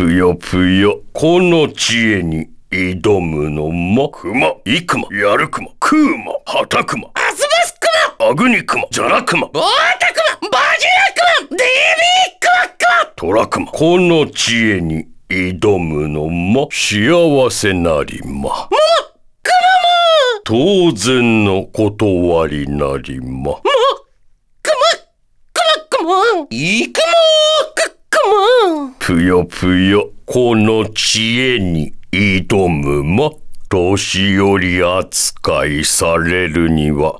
ぷよぷよ、この知恵に挑むのも、も、いくも、やるくも、くも、はたくも、あずばすくも、あぐにくも、じゃらくも、ぼーたくも、バジラくも、デビーくまくま、とらくま、この知恵に挑むのも幸せなりま。もくまも当然の断りなりま。もくま、くまくま、いくま、くくま。ぷよぷよ、この知恵に挑むも、年寄り扱いされるには、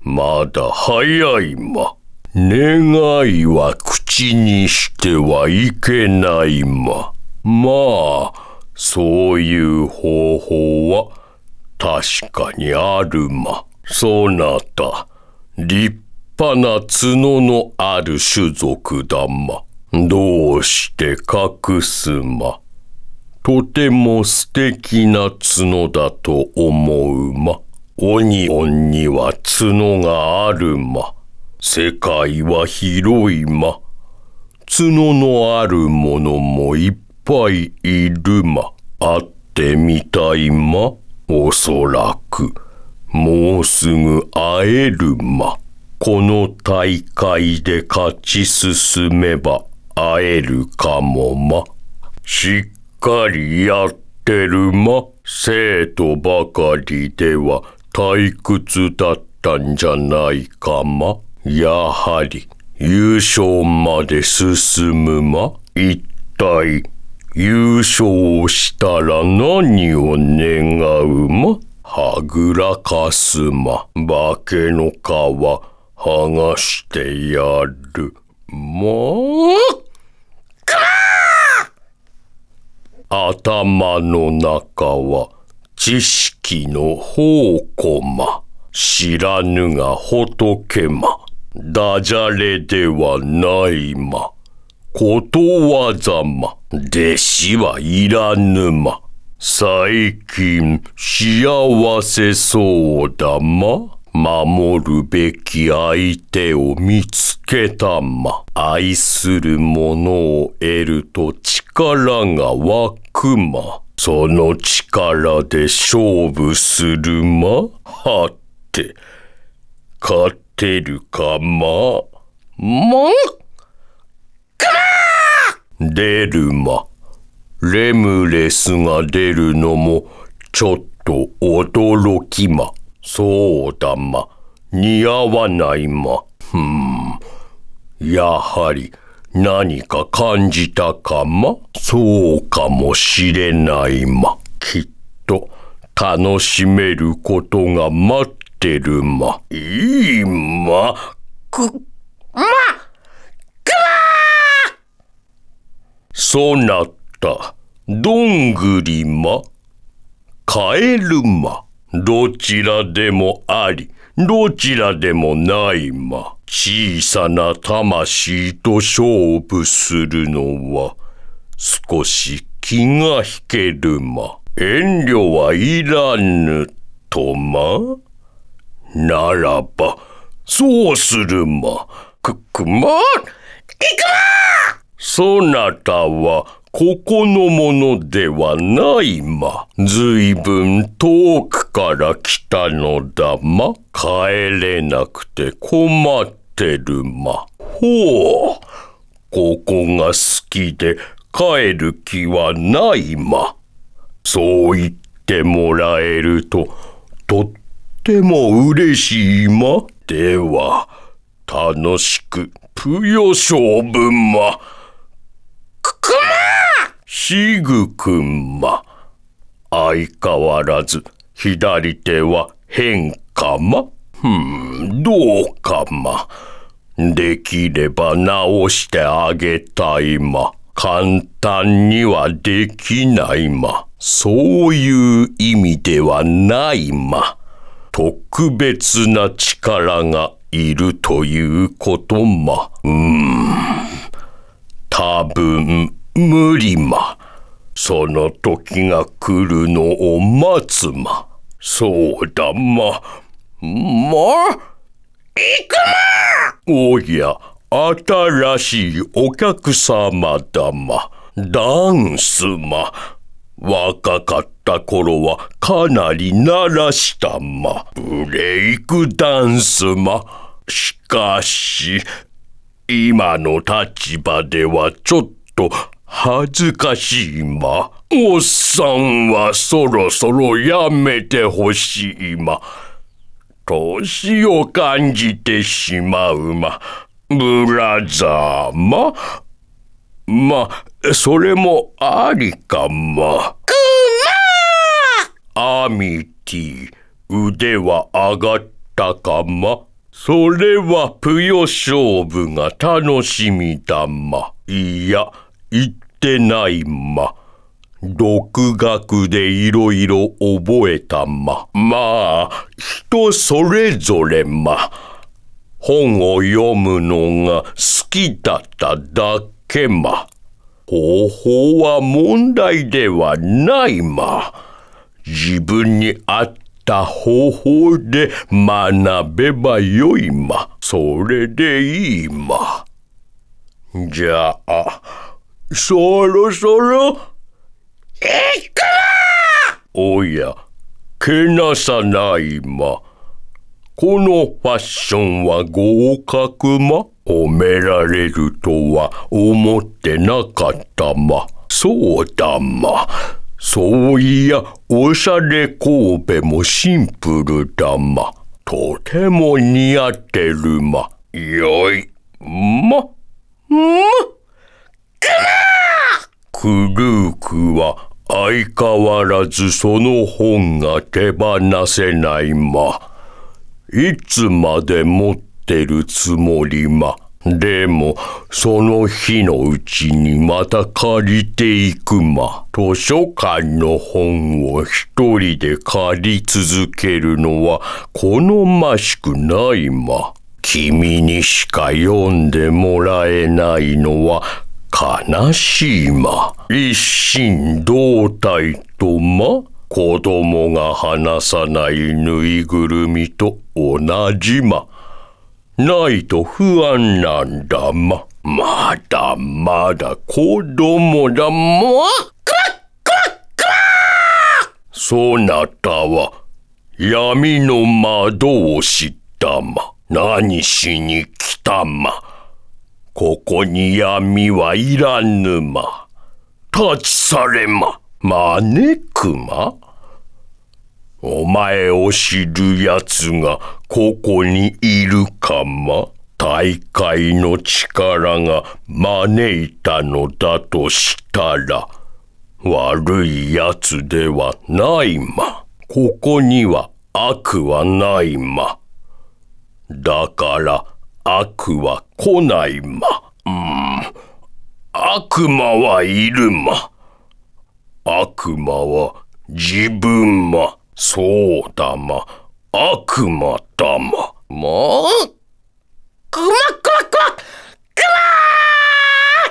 まだ早いま。願いは口にしてはいけないま。まあ、そういう方法は確かにあるま。そなた、立派な角のある種族だま。どうして隠すま。とても素敵な角だと思うま。オニオンには角があるま。世界は広いま。角のあるものもいっぱいいるま。会ってみたいま。おそらく。もうすぐ会えるま。この大会で勝ち進めば会えるかもま。しっかりやってるま。生徒ばかりでは退屈だったんじゃないかま。やはり優勝まで進むま。一体優勝したら何を願うま。はぐらかすま。化けの皮剥がしてやる。もう頭の中は知識の宝庫ま。知らぬが仏ま。ダジャレではないま。ことわざま。弟子はいらぬま。最近幸せそうだま。守るべき相手を見つけたま。愛する者を得ると力が湧くま。その力で勝負するま。はって、勝てるかま。もんくま出るま。レムレスが出るのもちょっと驚きま。そうだま。似合わないま。ふん。やはり何か感じたかま。そうかもしれないま。きっと楽しめることが待ってるま。いいま。く、まくまそなた、どんぐりま。カエルま。どちらでもあり、どちらでもないま。小さな魂と勝負するのは、少し気が引けるま。遠慮はいらぬとま。ならば、そうするま。く、くま行くまそなたは、ここのものではないま。ずいぶん遠くから来たのだま。帰れなくて困ってるま。ほう。ここが好きで帰る気はないま。そう言ってもらえると、とっても嬉しいま。では、楽しく、ぷよ勝負ま。くくまシグくんま。相変わらず、左手は変かまん、どうかま。できれば直してあげたいま。簡単にはできないま。そういう意味ではないま。特別な力がいるということま。うん。多分、無理ま。その時が来るのを待つま。そうだま。ま行くまおや、新しいお客様だま。ダンスま。若かった頃はかなり鳴らしたま。ブレイクダンスま。しかし、今の立場ではちょっと恥ずかしいま。おっさんはそろそろやめてほしいま。年を感じてしまうま。ブラザーま。ま、それもありかま。くまアミティ、腕は上がったかま。それはぷよ勝負が楽しみだま。いや、一ってないま。独学でいろいろ覚えたま。まあ、人それぞれま。本を読むのが好きだっただけま。方法は問題ではないま。自分に合った方法で学べばよいま。それでいいま。じゃあ。そろそろ、行くおや、けなさないま。このファッションは合格ま褒められるとは思ってなかったま。そうだま。そういや、おしゃれ神戸もシンプルだま。とても似合ってるま。よい、ま、ま、くまクルークは相変わらずその本が手放せないま。いつまで持ってるつもりま。でも、その日のうちにまた借りていくま。図書館の本を一人で借り続けるのは好ましくないま。君にしか読んでもらえないのは悲しいま一心同体とま子供が話さないぬいぐるみと同じまないと不安なんだままだまだ子供だまクラックラックラそなたは闇の魔導士たま何しに来たまここに闇はいらぬま。立ち去れま、招くま。お前を知る奴がここにいるかま。大会の力が招いたのだとしたら、悪い奴ではないま。ここには悪はないま。だから、悪は来ないま。うん。悪魔はいるま。悪魔は自分ま。そうだま。悪魔だま。もうくまくまくまく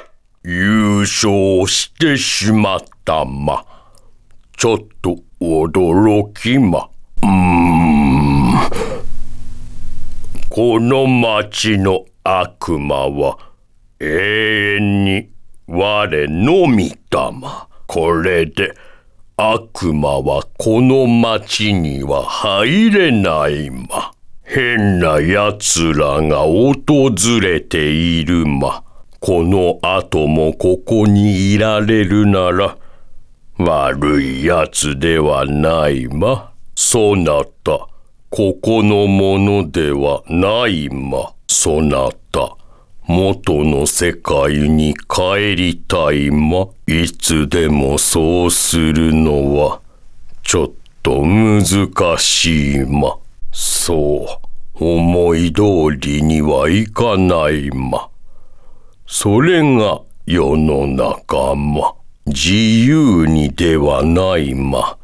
ま優勝してしまったま。ちょっと驚きま。うんこの町の悪魔は永遠に我のみ玉。これで悪魔はこの町には入れないま。変な奴らが訪れているま。この後もここにいられるなら、悪い奴ではないま。そなた。ここのものではないま、そなた。元の世界に帰りたいま、いつでもそうするのは、ちょっと難しいま。そう、思い通りにはいかないま。それが世の中ま。自由にではないま。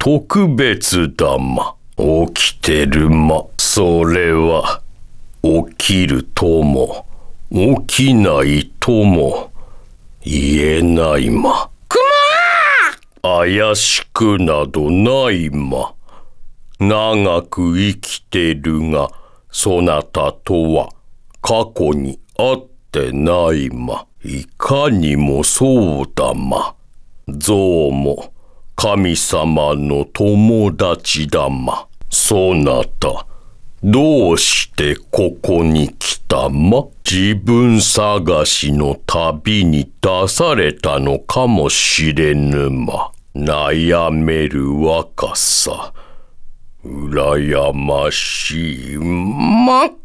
特別だま。起きてるま、それは、起きるとも、起きないとも、言えないま。くま怪しくなどないま。長く生きてるが、そなたとは、過去に会ってないま。いかにもそうだま。象も、神様の友達だま。そなた、どうしてここに来たま自分探しの旅に出されたのかもしれぬま。悩める若さ。羨ましい。まく